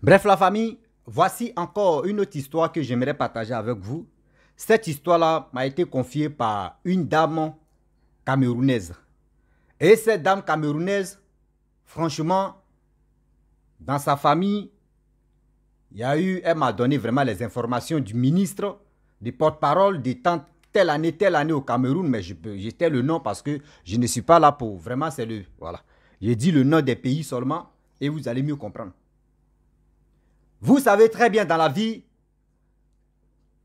Bref, la famille, voici encore une autre histoire que j'aimerais partager avec vous. Cette histoire-là m'a été confiée par une dame camerounaise. Et cette dame camerounaise, franchement, dans sa famille, il y a eu, elle m'a donné vraiment les informations du ministre, du porte-parole, des temps, telle année, telle année au Cameroun, mais j'étais le nom parce que je ne suis pas là pour. Vraiment, c'est le. Voilà. J'ai dit le nom des pays seulement et vous allez mieux comprendre. Vous savez très bien dans la vie,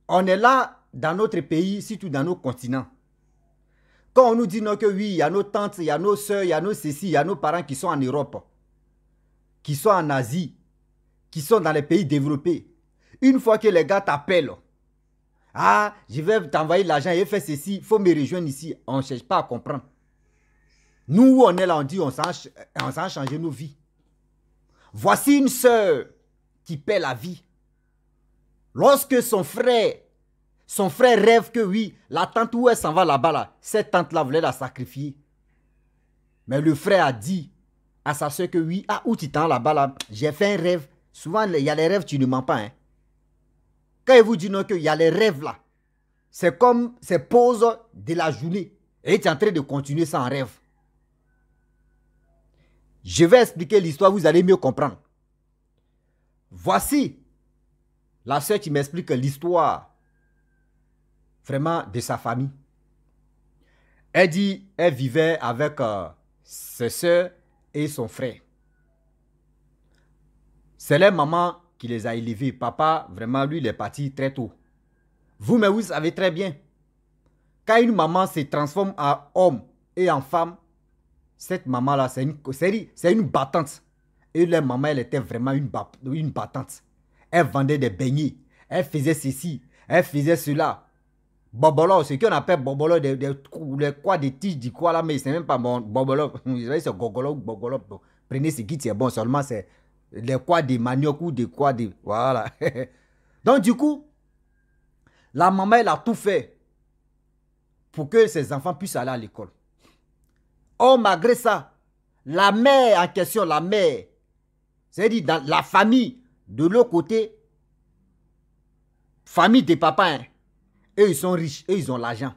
on est là dans notre pays, surtout dans nos continents. Quand on nous dit non que oui, il y a nos tantes, il y a nos soeurs, il y a nos ceci, il y a nos parents qui sont en Europe, qui sont en Asie, qui sont dans les pays développés. Une fois que les gars t'appellent, ah, je vais t'envoyer l'argent et fais ceci, il faut me rejoindre ici. On ne cherche pas à comprendre. Nous, on est là, on dit, on s'en change nos vies. Voici une sœur qui paie la vie. Lorsque son frère, son frère rêve que oui, la tante où elle s'en va là-bas, là, cette tante-là voulait la sacrifier. Mais le frère a dit à sa soeur que oui, ah, où tu t'en là-bas, là, j'ai fait un rêve. Souvent, il y a les rêves, tu ne mens pas. Hein. Quand il vous dit non, qu'il y a les rêves là, c'est comme ces pauses de la journée. Et tu es en train de continuer sans rêve. Je vais expliquer l'histoire, vous allez mieux comprendre. Voici la soeur qui m'explique l'histoire vraiment de sa famille. Elle dit, elle vivait avec euh, ses soeurs et son frère. C'est leur maman qui les a élevés. Papa, vraiment, lui, il est parti très tôt. Vous, mais vous savez très bien. Quand une maman se transforme en homme et en femme, cette maman-là, c'est une, c'est une battante. Et leur maman, elle était vraiment une, battante. Elle vendait des beignets. Elle faisait ceci. Elle faisait cela. Bobolo, ce qu'on appelle Bobolo, des, quoi, des tiges, du quoi là, mais c'est même pas bon. Bobolo, c'est Gogolo Bobolo. Prenez ce qui c'est bon, seulement c'est les quoi des manioc ou des quoi des. Voilà. Donc, du coup, la maman, elle a tout fait pour que ses enfants puissent aller à l'école. Oh, malgré ça, la mère en question, la mère, c'est-à-dire dans la famille, de l'autre côté, famille des papas, Et hein, eux ils sont riches, eux ils ont l'argent.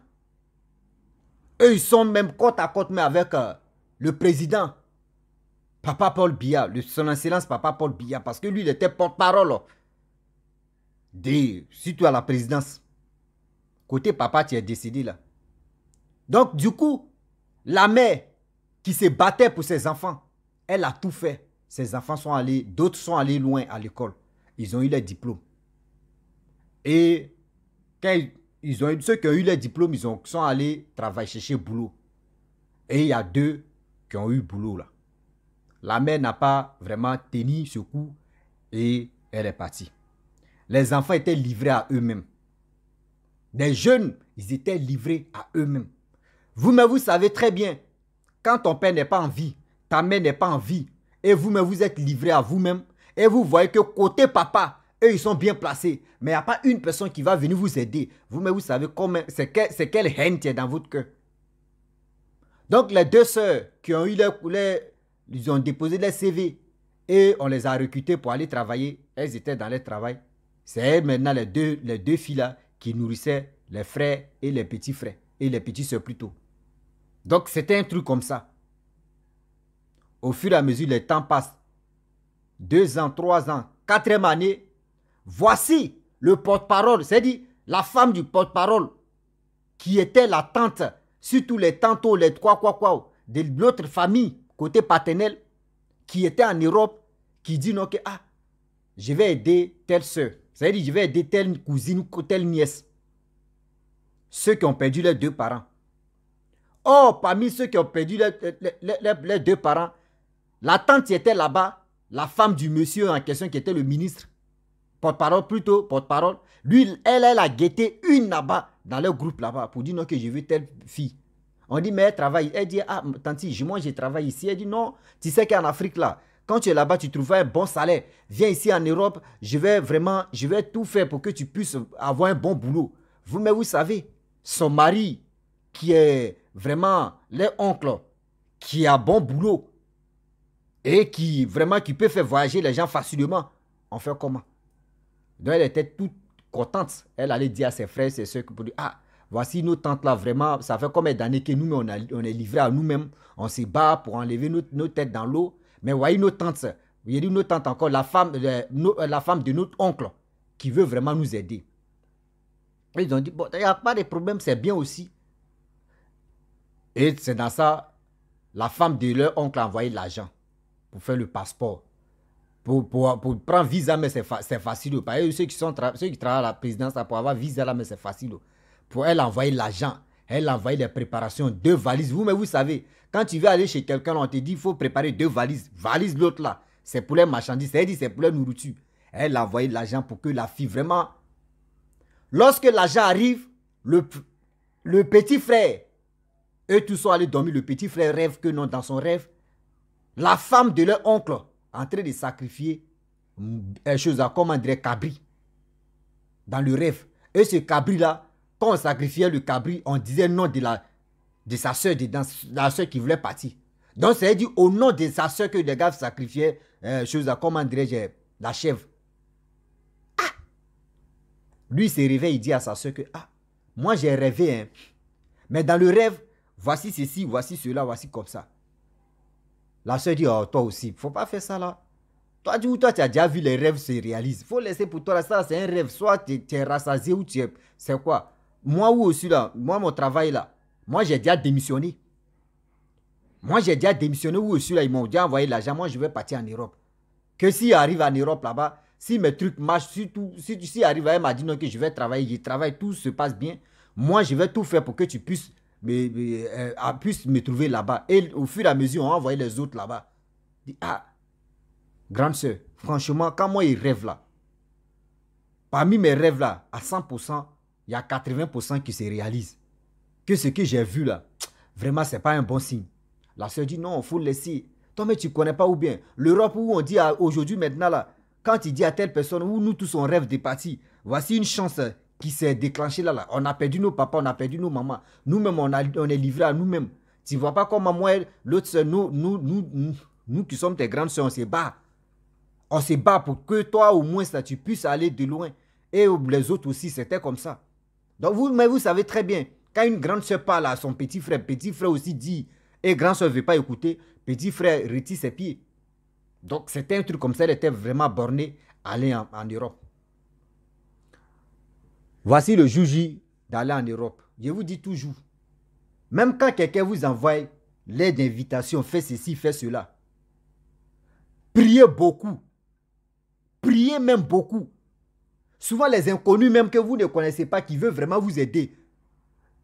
Eux ils sont même côte à côte, mais avec euh, le président, Papa Paul Biya, son excellence Papa Paul Biya, parce que lui il était porte-parole oh. si tu à la présidence. Côté papa, tu es décédé là. Donc du coup, la mère qui se battait pour ses enfants, elle a tout fait. Ces enfants sont allés, d'autres sont allés loin à l'école. Ils ont eu les diplômes. Et ont, ceux qui ont eu leurs diplômes, ils ont, sont allés travailler, chercher boulot. Et il y a deux qui ont eu boulot là. La mère n'a pas vraiment tenu ce coup et elle est partie. Les enfants étaient livrés à eux-mêmes. Les jeunes, ils étaient livrés à eux-mêmes. Vous-même, vous savez très bien, quand ton père n'est pas en vie, ta mère n'est pas en vie, et vous-même vous êtes livré à vous-même et vous voyez que côté papa, eux ils sont bien placés, mais il n'y a pas une personne qui va venir vous aider. Vous-même vous savez comment, c'est quelle haine qui est dans votre cœur. Donc les deux sœurs qui ont eu leur, ils ont déposé les CV et on les a recrutées pour aller travailler, elles étaient dans leur travail. C'est maintenant les deux, les deux filles-là qui nourrissaient les frères et les petits frères, et les petits sœurs plutôt. Donc c'était un truc comme ça. Au fur et à mesure, les temps passent. Deux ans, trois ans, quatrième année, voici le porte-parole, c'est-à-dire la femme du porte-parole, qui était la tante, surtout les tantos, les trois, quoi, quoi, de notre famille, côté paternel, qui était en Europe, qui dit non, que, ah, je vais aider telle soeur, c'est-à-dire je vais aider telle cousine ou telle nièce. Ceux qui ont perdu leurs deux parents. Or, parmi ceux qui ont perdu leurs deux parents, la tante était là-bas, la femme du monsieur en question qui était le ministre, porte-parole plutôt, porte-parole. Lui, elle, elle a guetté une là-bas, dans le groupe là-bas, pour dire non, que je veux telle fille. On dit, mais elle travaille. Elle dit, ah, tante, moi, je travaille ici. Elle dit, non, tu sais qu'en Afrique là, quand tu es là-bas, tu trouves un bon salaire. Viens ici en Europe, je vais vraiment, je vais tout faire pour que tu puisses avoir un bon boulot. Vous, mais vous savez, son mari, qui est vraiment l'oncle, qui a bon boulot, et qui vraiment qui peut faire voyager les gens facilement, on fait comment Donc elle était toute contente. Elle allait dire à ses frères, ses soeurs, pour ah, voici nos tantes là, vraiment, ça fait combien d'années que nous, on, on est livrés à nous-mêmes, on se bat pour enlever nos, têtes dans l'eau. Mais voyez nos tantes, vous voyez nos tantes encore, la femme, euh, la femme de notre oncle qui veut vraiment nous aider. Ils ont dit, bon, il n'y a pas de problème, c'est bien aussi. Et c'est dans ça, la femme de leur oncle a envoyé l'argent pour faire le passeport. Pour, pour, pour prendre visa, mais c'est facile. Par exemple, ceux qui, sont ceux qui travaillent à la présidence, pour avoir visa, là, mais c'est facile. Pour elle envoyer l'argent, elle envoyer les préparations, deux valises. Vous, mais vous savez, quand tu veux aller chez quelqu'un, on te dit, il faut préparer deux valises. Valise l'autre là, c'est pour les marchandises. Elle dit, c'est pour les nourritures. Elle envoyé l'argent pour que la fille, vraiment... Lorsque l'argent arrive, le, le petit frère, eux tous sont allés dormir. Le petit frère rêve que non, dans son rêve, la femme de leur oncle en train de sacrifier mm, un euh, chose à comment cabri dans le rêve. Et ce cabri là, quand on sacrifiait le cabri, on disait nom de la de sa soeur de, la soeur qui voulait partir. Donc c'est dit au nom de sa soeur que le gars sacrifiaient euh, chose à comment la chèvre. Ah! Lui se réveille, il dit à sa soeur que ah moi j'ai rêvé hein. Mais dans le rêve, voici ceci, voici cela, voici comme ça. La soeur dit, oh, toi aussi, faut pas faire ça là. Toi, tu, toi, tu as déjà vu les rêves se réalisent. faut laisser pour toi là, ça c'est un rêve. Soit tu es, rassasié ou tu es... C'est quoi Moi ou aussi là, moi mon travail là, moi j'ai déjà démissionné. Moi j'ai déjà démissionné ou aussi là, ils m'ont déjà envoyé l'argent, moi je vais partir en Europe. Que si arrive en Europe là-bas, si mes trucs marchent, si, tout, si, si arrive, elle m'a dit non que je vais travailler, je travaille, tout se passe bien. Moi je vais tout faire pour que tu puisses mais a euh, plus me trouver là-bas. Et au fur et à mesure, on envoyait les autres là-bas. Dit, ah, grande soeur, franchement, quand moi, il rêve là, parmi mes rêves là, à 100%, il y a 80% qui se réalisent. Que ce que j'ai vu là, vraiment, ce n'est pas un bon signe. La soeur dit, non, il faut laisser. Toi, mais tu connais pas ou bien. L'Europe où on dit aujourd'hui, maintenant là, quand il dit à telle personne, où nous tous on rêve de partir, voici une chance qui s'est déclenché là, là. On a perdu nos papas, on a perdu nos mamans. Nous-mêmes, on, est livrés à nous-mêmes. Tu vois pas comment moi, l'autre soeur, nous, nous, nous, qui sommes tes grandes soeurs, on se bat. On se bat pour que toi, au moins, ça, tu puisses aller de loin. Et les autres aussi, c'était comme ça. Donc, vous, mais vous savez très bien, quand une grande soeur parle à son petit frère, petit frère aussi dit, et grand soeur ne veut pas écouter, petit frère retire ses pieds. Donc, c'était un truc comme ça, elle était vraiment borné, aller en Europe. Voici le jugi d'aller en Europe. Je vous dis toujours, même quand quelqu'un vous envoie l'aide d'invitation, fait ceci, fait cela. Priez beaucoup. Priez même beaucoup. Souvent les inconnus même que vous ne connaissez pas, qui veulent vraiment vous aider,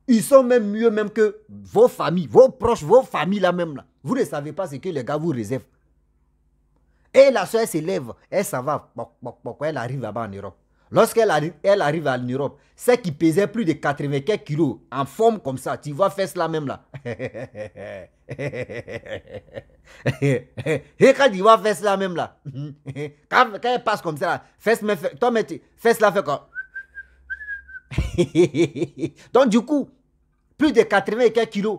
ils sont même mieux même que vos familles, vos proches, vos familles là même là. Vous ne savez pas ce que les gars vous réservent. Et la soeur s'élève, elle s'en va, elle arrive là-bas en Europe. Lorsqu'elle arrive, elle arrive en Europe, celle qui pesait plus de 95 kilos, en forme comme ça, tu vois, faire cela même là. Et quand tu vois, faire cela même là, quand, quand, elle passe comme ça, fesse, toi, mais, cela fait quoi. Donc, du coup, plus de 95 kilos.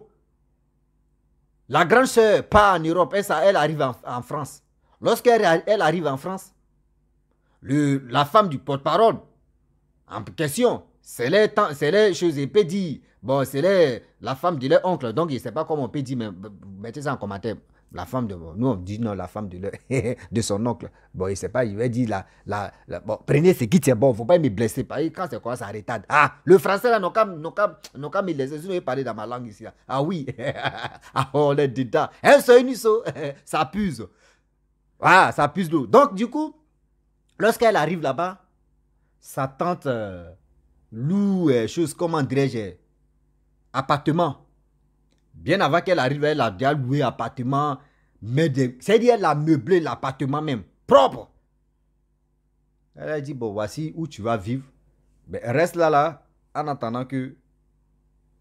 La grande soeur part en Europe, elle, elle arrive en, France. Lorsqu'elle elle arrive en France, la femme du porte-parole en question, c'est les, les choses peut dit. Bon, c'est la femme de leur oncle. Donc, il ne sait pas comment on peut dire, mais mettez ça en commentaire. La femme de. Nous, on dit non, la femme de, leur, de son oncle. Bon, Il ne sait pas, il va dire la, la, bon, prenez ce qui tient bon, il ne faut pas me blesser. Quand c'est quoi, ça retarde. Ah, le français, là, nos cas, nos mais les parler dans ma langue ici. Ah oui. ah, on est dedans. Un ça puse. Ah, ça puse l'eau. Donc, du coup, Lorsqu'elle arrive là-bas, sa tante euh, loue, euh, chose, comment dirais-je, euh, appartement. Bien avant qu'elle arrive, elle a déjà loué appartement, mais c'est-à-dire elle meublé l'appartement même, propre. Elle a dit, bon, voici où tu vas vivre. reste là, là, en attendant que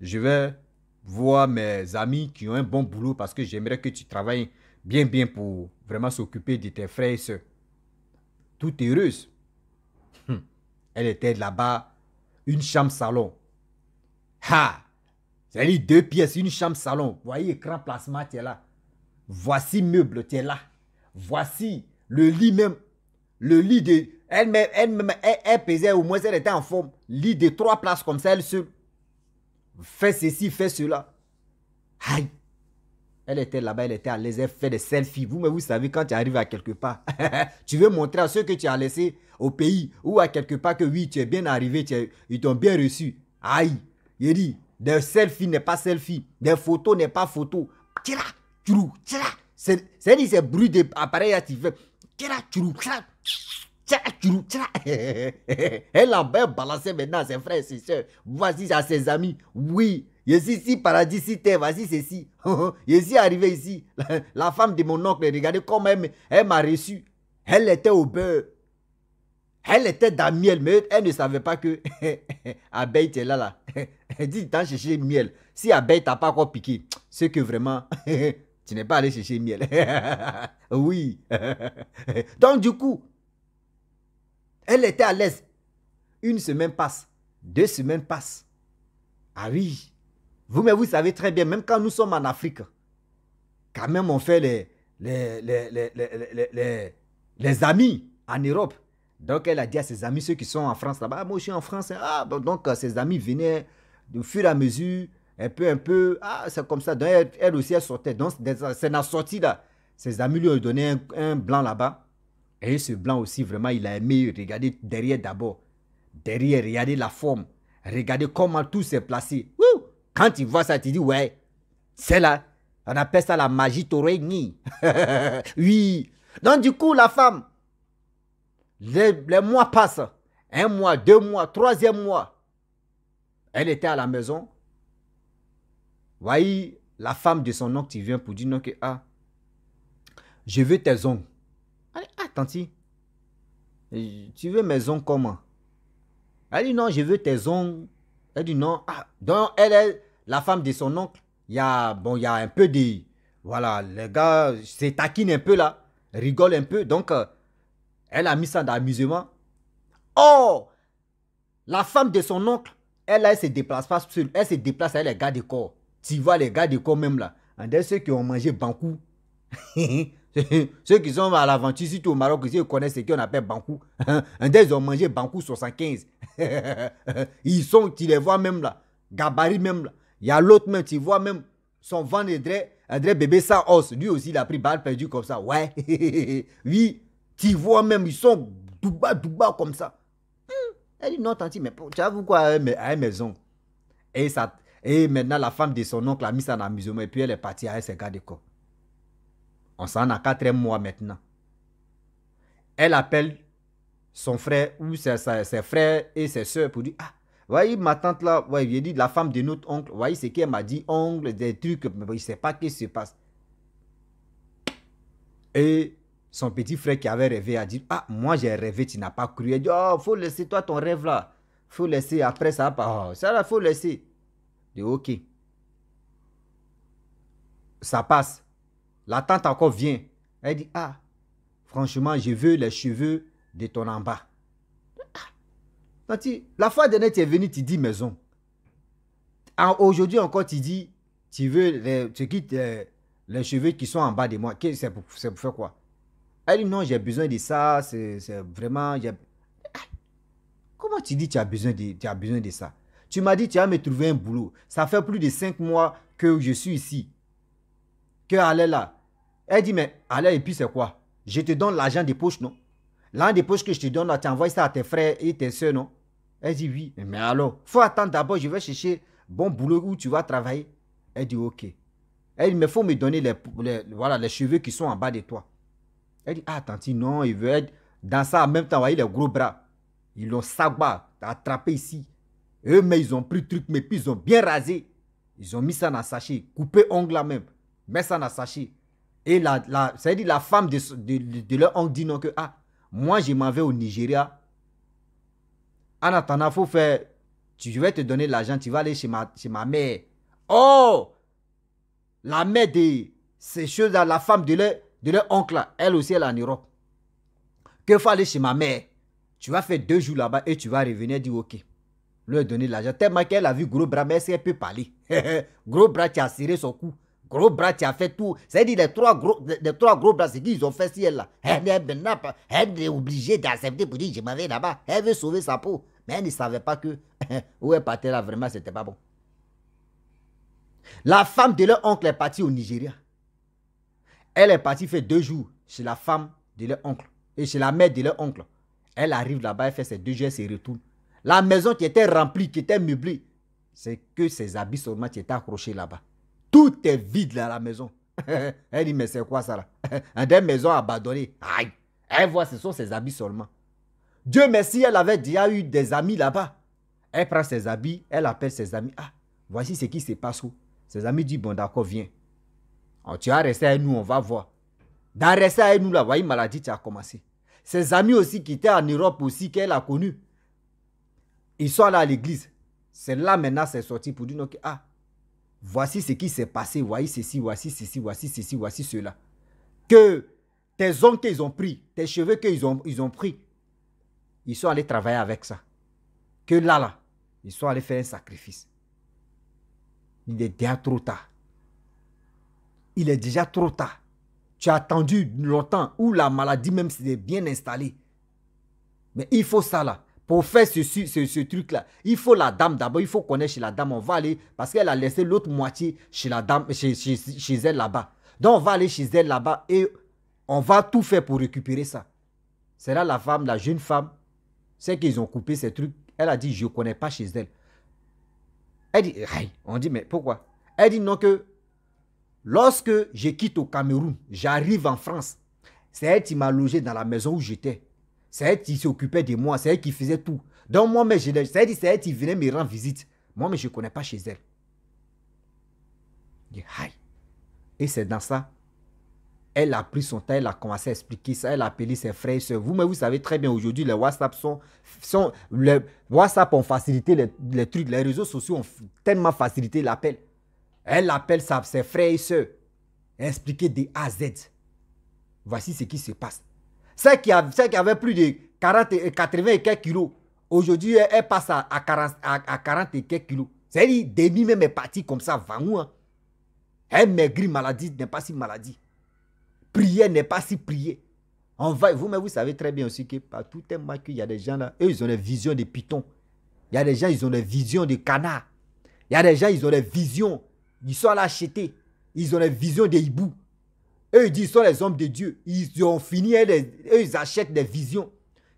je vais voir mes amis qui ont un bon boulot parce que j'aimerais que tu travailles bien, bien pour vraiment s'occuper de tes frères et soeurs heureuse. Hum. Elle était là-bas, une chambre-salon. Ha cest deux pièces, une chambre-salon. Voyez, écran placement tu là. Voici meuble, tu es là. Voici le lit même. Le lit de... Elle-même, elle-même, elle, pesait, au moins elle était en forme. Lit de trois places comme ça, elle se... fait ceci, fait cela. Aïe elle était là-bas, elle était à l'aise, elle fait des selfies. Vous, mais vous savez, quand tu arrives à quelque part, tu veux montrer à ceux que tu as laissés au pays ou à quelque part que oui, tu es bien arrivé, tu ils t'ont bien reçu. Aïe, il dit, des selfies n'est pas selfie, des photos n'est pas photo. Tira, tchou, tira. cest à c'est bruit d'appareil à tu fais. Tira, tchou, Elle a balancé maintenant ses frères et ses soeurs. Voici à ses amis. Oui, je suis ici, paradis, ici, voici ceci. je suis arrivé ici. La, femme de mon oncle, regardez comment elle, m'a reçu. Elle était au beurre. Elle était dans miel, mais elle ne savait pas que abeille était là. là. Elle dit, t'as cherché miel. Si abeille t'a pas encore piqué, c'est que vraiment, tu n'es pas allé chercher miel. oui. Donc du coup, elle était à l'aise. Une semaine passe, deux semaines passent. Ah oui, vous, mais vous savez très bien, même quand nous sommes en Afrique, quand même on fait les, les, amis en Europe. Donc elle a dit à ses amis, ceux qui sont en France là-bas, ah, moi je suis en France, hein. ah, donc euh, ses amis venaient au fur et à mesure, un peu, un peu, ah, c'est comme ça. Donc elle, aussi, elle sortait. Donc c'est la sortie là. Ses amis lui ont donné un blanc là-bas. Et ce blanc aussi, vraiment, il a aimé regarder derrière d'abord. Derrière, regardez la forme. Regardez comment tout s'est placé. Quand il voit ça, tu dit ouais, c'est là. On appelle ça la magie oui. Donc, du coup, la femme, les, mois passent. Un mois, deux mois, troisième mois. Elle était à la maison. Voyez la femme de son oncle qui vient pour dire non que ah, je veux tes ongles tanti, tu veux mes ongles comment Elle dit non, je veux tes ongles. Elle dit non. Ah, donc elle est la femme de son oncle. Il y a, bon, il y a un peu de... Voilà, les gars se taquinent un peu là, rigole un peu. Donc, euh, elle a mis ça d'amusement. Oh La femme de son oncle, elle, elle se déplace pas Elle se déplace Elle les gars de corps. Tu vois les gars de corps même là. des ceux qui ont mangé beaucoup. Ceux qui sont à l'aventure, Surtout au Maroc, ils connaissent ce qu'on appelle Bankou. ils ont mangé Bankou 75. ils sont, tu les vois même là. Gabarit même là. Il y a l'autre même, tu vois même son ventre André, André bébé sans os. Lui aussi, il a pris balle perdue comme ça. Ouais. oui, tu vois même, ils sont douba douba comme ça. Hmm. Elle dit non, tanti, mais tu as quoi à une maison Et, ça, et maintenant, la femme de son oncle a mis ça en amusement et puis elle est partie avec ses gars de corps. On s'en a quatre mois maintenant. Elle appelle son frère ou ses, frères et ses soeurs pour dire Ah, voyez ma tante là, voyez dit la femme de notre oncle, voyez ce qu'elle m'a dit, oncle, des trucs, mais je ne sais pas ce qui se passe. Et son petit frère qui avait rêvé a dit Ah, moi j'ai rêvé, tu n'as pas cru. Il dit Oh, faut laisser toi ton rêve là. Faut laisser après ça. Ah, ça là, faut laisser. Il dit Ok. Ça passe. La tante encore vient. Elle dit, ah, franchement, je veux les cheveux de ton en bas. la fois dernière, tu es venu, tu dis maison. Aujourd'hui encore, tu dis, tu veux les, tu euh, les, cheveux qui sont en bas de moi. C'est pour, faire quoi Elle dit, non, j'ai besoin de ça, c'est vraiment... Comment tu dis, tu as besoin de, tu as besoin de ça tu m'as dit, tu vas me trouver un boulot. Ça fait plus de cinq mois que je suis ici là. Elle dit, mais allez et puis c'est quoi Je te donne l'argent des poches, non L'argent des poches que je te donne, tu envoies ça à tes frères et tes soeurs, non Elle dit, oui. Mais alors, faut attendre d'abord, je vais chercher bon boulot où tu vas travailler. Elle dit, ok. Elle dit, mais faut me donner les, voilà, les cheveux qui sont en bas de toi. Elle dit, ah, non, il veut être dans ça en même temps, voyez les gros bras. Ils l'ont sagba, attrapé ici. Eux, mais ils ont pris le truc, mais puis ils ont bien rasé. Ils ont mis ça dans le sachet, coupé ongle là même. Mais ça n'a Sachi. Et la, la, ça la femme de, de, leur oncle dit non que, ah, moi je m'en vais au Nigeria. En attendant, faut faire, tu, je vais te donner l'argent, tu vas aller chez ma, chez ma mère. Oh! La mère de ces choses-là, la femme de leur, de leur oncle, elle aussi, elle est en Europe. Que faut aller chez ma mère. Tu vas faire deux jours là-bas et tu vas revenir dire ok. Leur donner l'argent. Tellement qu'elle a vu gros bras, mais est-ce qu'elle peut parler. gros bras qui a serré son cou gros bras, tu as fait tout. C'est-à-dire les trois gros, les trois gros bras, c'est qu'ils ont fait ciel là. Hein? Elle est est obligée d'accepter pour dire je m'en vais là-bas. Elle veut sauver sa peau. Mais elle ne savait pas que où elle partait là, vraiment, c'était pas bon. La femme de leur oncle est partie au Nigeria. Elle est partie fait deux jours chez la femme de leur oncle et chez la mère de leur oncle. Elle arrive là-bas, elle fait ses deux jours, elle se retourne. La maison qui était remplie, qui était meublée, c'est que ses habits seulement qui étaient accrochés là-bas. Tout est vide là à la maison. Elle dit, mais c'est quoi ça là Des maisons abandonnées. Aïe. Elle voit, ce sont ses habits seulement. Dieu merci, elle avait déjà eu des amis là-bas. Elle prend ses habits, elle appelle ses amis. Ah, voici ce qui se passe où. Ses amis disent, bon d'accord, viens. Oh, tu as resté avec nous, on va voir. Dans rester avec nous là, voyez, maladie, tu as commencé. Ses amis aussi qui étaient en Europe aussi, qu'elle a connu. Ils sont là à l'église. C'est là maintenant, c'est sorti pour dire, ok, ah, voici ce qui s'est passé, voici ceci, voici ceci, voici ceci, voici cela. Que tes ongles qu'ils ont pris, tes cheveux qu'ils ont, ils ont pris, ils sont allés travailler avec ça. Que là, là, ils sont allés faire un sacrifice. Il est déjà trop tard. Il est déjà trop tard. Tu as attendu longtemps où la maladie même s'est bien installée. Mais il faut ça là. On faire ce, truc-là, il faut la dame d'abord, il faut connaître chez la dame. On va aller, parce qu'elle a laissé l'autre moitié chez la dame, chez, elle là-bas. Donc on va aller chez elle là-bas et on va tout faire pour récupérer ça. C'est là la femme, la jeune femme, c'est qu'ils ont coupé ces trucs. Elle a dit, je ne connais pas chez elle. Elle dit, on dit, mais pourquoi Elle dit non que lorsque je quitte au Cameroun, j'arrive en France. C'est elle qui m'a logé dans la maison où j'étais. C'est elle qui s'occupait de moi, c'est elle qui faisait tout. Donc moi, mais je c'est elle, elle qui venait me rendre visite. Moi, mais je ne connais pas chez elle. Et c'est dans ça, elle a pris son temps, elle a commencé à expliquer ça, elle a appelé ses frères et soeurs. Vous, mais vous savez très bien, aujourd'hui, les WhatsApp sont... sont WhatsApp ont facilité les, trucs, les réseaux sociaux ont tellement facilité l'appel. Elle appelle ses frères et soeurs, expliquer des A à Z. Voici ce qui se passe. Celle qui, avait plus de 40, 80 et quelques kilos, aujourd'hui, elle, passe à, 40, et quelques kilos. C'est-à-dire, demi même est parti comme ça, où Hein. Elle maigrit, maladie n'est pas si maladie. Prier n'est pas si prier. vous, mais vous savez très bien aussi que partout est il y a des gens là, eux, ils ont des visions de pitons. Il y a des gens, ils ont des visions de canards. Il y a des gens, ils ont des visions. Ils sont à l'acheter. Ils ont des visions des hiboux. Eux, ils disent, ils sont les hommes de Dieu. Ils ont fini, eux, hein, ils achètent des visions.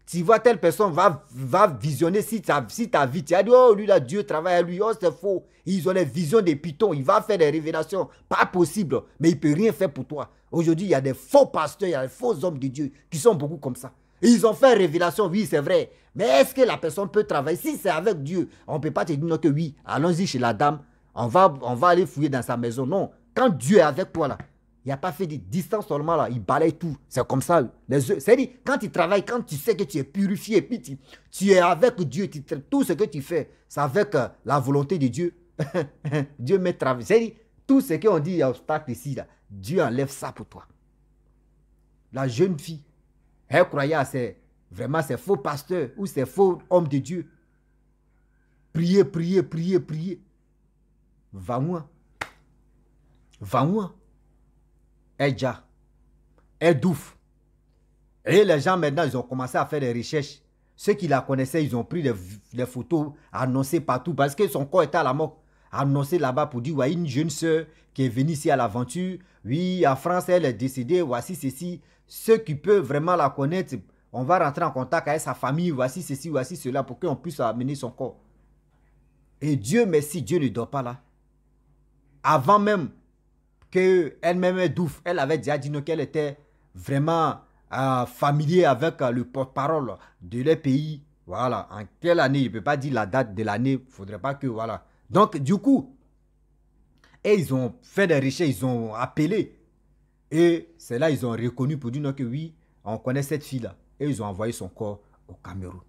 Tu vois, telle personne va, va visionner si ta, si ta vie. Tu as dit, oh, lui, là, Dieu travaille à lui. Oh, c'est faux. Ils ont les visions des pitons. Il va faire des révélations. Pas possible. Mais il ne peut rien faire pour toi. Aujourd'hui, il y a des faux pasteurs, il y a des faux hommes de Dieu qui sont beaucoup comme ça. Ils ont fait révélation, oui, c'est vrai. Mais est-ce que la personne peut travailler Si c'est avec Dieu, on ne peut pas te dire non que oui, allons-y chez la dame. On va, on va aller fouiller dans sa maison. Non. Quand Dieu est avec toi, là, il n'a pas fait de distance seulement là. Il balaye tout. C'est comme ça. Les C'est-à-dire, quand tu travailles, quand tu sais que tu es purifié, puis tu, es avec Dieu, tout ce que tu fais, c'est avec euh, la volonté de Dieu. Dieu met travail. C'est-à-dire, tout ce qu'on dit, il y a obstacle ici, là. Dieu enlève ça pour toi. La jeune fille, elle croyait à vraiment c'est faux pasteur ou c'est faux homme de Dieu. Priez, priez, priez, priez. Va-moi. Va-moi est Edouf. Et les gens maintenant, ils ont commencé à faire des recherches. Ceux qui la connaissaient, ils ont pris des, photos annoncées partout parce que son corps était à la mort. Annoncé là-bas pour dire, ouais, une jeune sœur qui est venue ici à l'aventure. Oui, en France, elle est décédée. Voici ceci. Ceux qui peuvent vraiment la connaître, on va rentrer en contact avec sa famille. Voici ceci, voici cela pour qu'on puisse amener son corps. Et Dieu merci, Dieu ne dort pas là. Avant même qu'elle-même, est Douf, elle avait déjà dit qu'elle était vraiment euh, familière familier avec euh, le porte-parole de leur pays. Voilà, en quelle année, il ne peut pas dire la date de l'année, il ne faudrait pas que, voilà. Donc, du coup, et ils ont fait des recherches, ils ont appelé. Et c'est là qu'ils ont reconnu pour dire que oui, on connaît cette fille-là. Et ils ont envoyé son corps au Cameroun.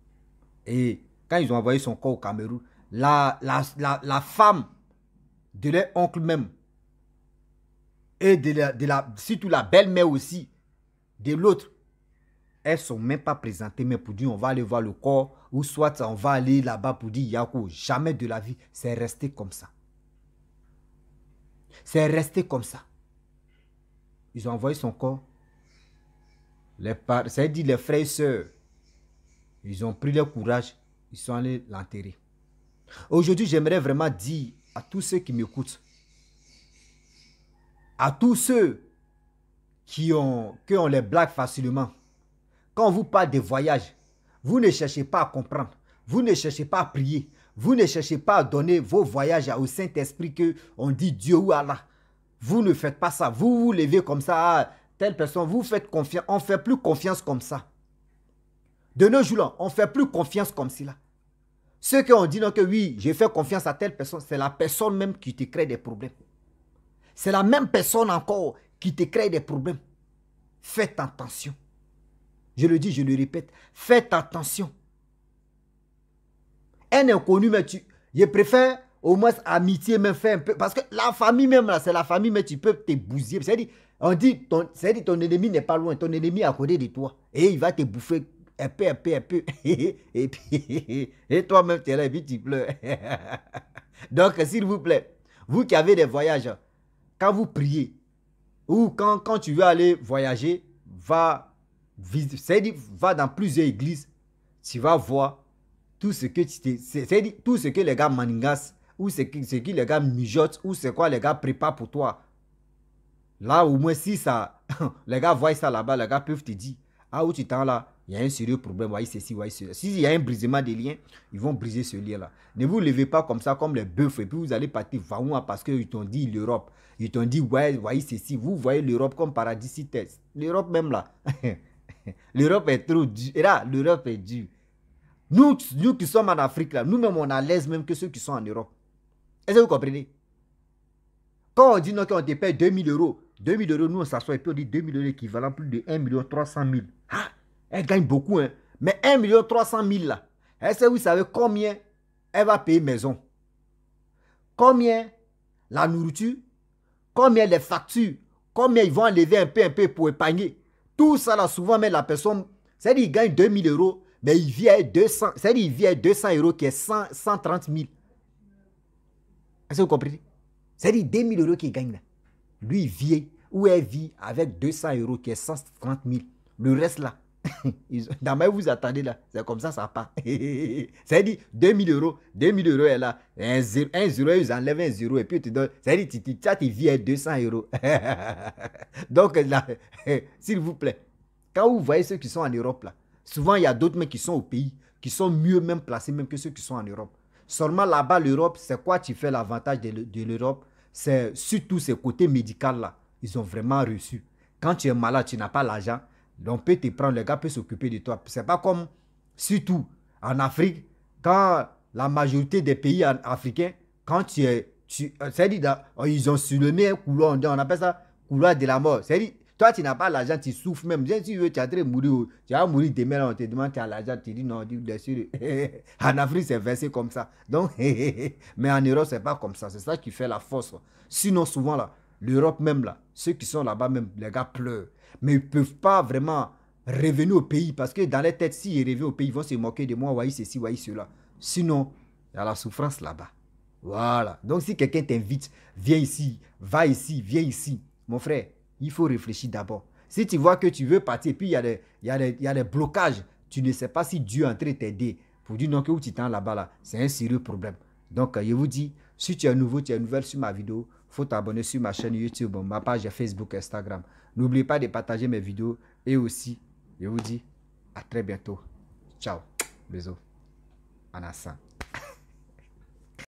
Et quand ils ont envoyé son corps au Cameroun, la, la femme de leur oncle même et de la, surtout la belle-mère aussi, de l'autre, elles sont même pas présentées, mais pour dire on va aller voir le corps, ou soit on va aller là-bas pour dire Yako, jamais de la vie, c'est resté comme ça. C'est resté comme ça. Ils ont envoyé son corps. Les a dit les frères et sœurs, ils ont pris le courage, ils sont allés l'enterrer. Aujourd'hui, j'aimerais vraiment dire à tous ceux qui m'écoutent, à tous ceux qui ont, ont les blagues facilement. Quand vous parlez des voyages, vous ne cherchez pas à comprendre, vous ne cherchez pas à prier, vous ne cherchez pas à donner vos voyages au Saint-Esprit que on dit Dieu ou Allah. Vous ne faites pas ça. Vous vous levez comme ça à ah, telle personne. Vous faites confiance. On fait plus confiance comme ça. De nos jours, on fait plus confiance comme cela. Ceux qui ont dit que oui, j'ai fait confiance à telle personne, c'est la personne même qui te crée des problèmes. C'est la même personne encore qui te crée des problèmes. Faites attention. Je le dis, je le répète. Faites attention. Un inconnu, mais tu... Je préfère au moins amitié, même fait un peu... Parce que la famille même, là, c'est la famille, mais tu peux te bousiller. C'est-à-dire, on dit, ton, -dire ton ennemi n'est pas loin. Ton ennemi est à côté de toi. Et il va te bouffer un peu, un peu, un peu. et puis, et toi-même, tu es là et puis tu pleures. Donc, s'il vous plaît, vous qui avez des voyages, quand vous priez ou quand, tu veux aller voyager, va, va dans plusieurs églises, tu vas voir tout ce que, tu tout ce que les gars maningas ou ce que, ce les gars mijotent ou c'est quoi les gars préparent pour toi. Là, au moins, si ça, les gars voient ça là-bas, les gars peuvent te dire, ah, où tu t'en là, il y a un sérieux problème, voyez ceci, voyez ceci. S'il y a un brisement des liens, ils vont briser ce lien-là. Ne vous levez pas comme ça, comme les bœufs, et puis vous allez partir où? parce qu'ils t'ont dit l'Europe. Ils t'ont dit, ouais, voyez ceci, vous voyez l'Europe comme paradis L'Europe même là. l'Europe est trop dure. là, l'Europe est dure. Nous, nous qui sommes en Afrique, là, nous-mêmes, on a l'aise même que ceux qui sont en Europe. Est-ce que vous comprenez Quand on dit non, qu'on te paye 2000 euros, 2000 euros, nous, on s'assoit et puis on dit 2000 euros équivalent plus de 1 300 000. Ah elle gagne beaucoup, hein. Mais 1 300 là, est-ce que vous savez combien elle va payer maison Combien la nourriture Combien les factures Combien ils vont enlever un peu, un peu pour épargner Tout ça là, souvent, mais la personne, c'est-à-dire, il gagne 000 euros, mais il vit avec 200, cest vit 200 euros qui est 130 000. Est-ce que vous comprenez C'est-à-dire 000 euros qu'il gagne là. Lui, il vit, ou elle vit avec 200 euros qui est 130 000. Le reste là, Ils, vous attendez là, c'est comme ça, ça part. ça dit 2000 euros, 2000 euros est là, un zéro ils enlèvent un 0 et puis tu donnes, ça dit, tu, tu, vis à 200 euros. Donc là, s'il vous plaît, quand vous voyez ceux qui sont en Europe là, souvent il y a d'autres mecs qui sont au pays, qui sont mieux même placés même que ceux qui sont en Europe. Seulement là-bas, l'Europe, c'est quoi tu fais l'avantage de l'Europe C'est surtout ce côté médical là, ils ont vraiment reçu. Quand tu es malade, tu n'as pas l'argent donc, peut te prendre, le gars peut s'occuper de toi. C'est pas comme, surtout en Afrique, quand la majorité des pays africains, quand tu es. Tu, euh, c'est-à-dire, oh, ils ont sur le même couloir, on appelle ça couloir de la mort. C'est-à-dire, toi, tu n'as pas l'argent, tu souffres même. Bien tu es en train mourir. Tu vas mourir demain, on te demande, tu as l'argent, tu dis non, bien sûr. en Afrique, c'est versé comme ça. Donc, mais en Europe, c'est pas comme ça. C'est ça qui fait la force. Sinon, souvent, là, l'Europe même là, ceux qui sont là-bas même, les gars pleurent. Mais ils ne peuvent pas vraiment revenir au pays parce que dans les têtes, s'ils reviennent au pays, ils vont se moquer de moi, voyez ceci, voyez cela. Sinon, il y a la souffrance là-bas. Voilà. Donc si quelqu'un t'invite, viens ici, va ici, viens ici. Mon frère, il faut réfléchir d'abord. Si tu vois que tu veux partir, puis il y, a des, y y a blocages, tu ne sais pas si Dieu est en train de t'aider pour dire non que où tu t'en là-bas, là, c'est un sérieux problème. Donc, euh, je vous dis, si tu es nouveau, tu es nouvelle sur ma vidéo, faut t'abonner sur ma chaîne YouTube, ma page Facebook, Instagram. N'oublie pas de partager mes vidéos et aussi, je vous dis à très bientôt. Ciao. Bisous. Anassan.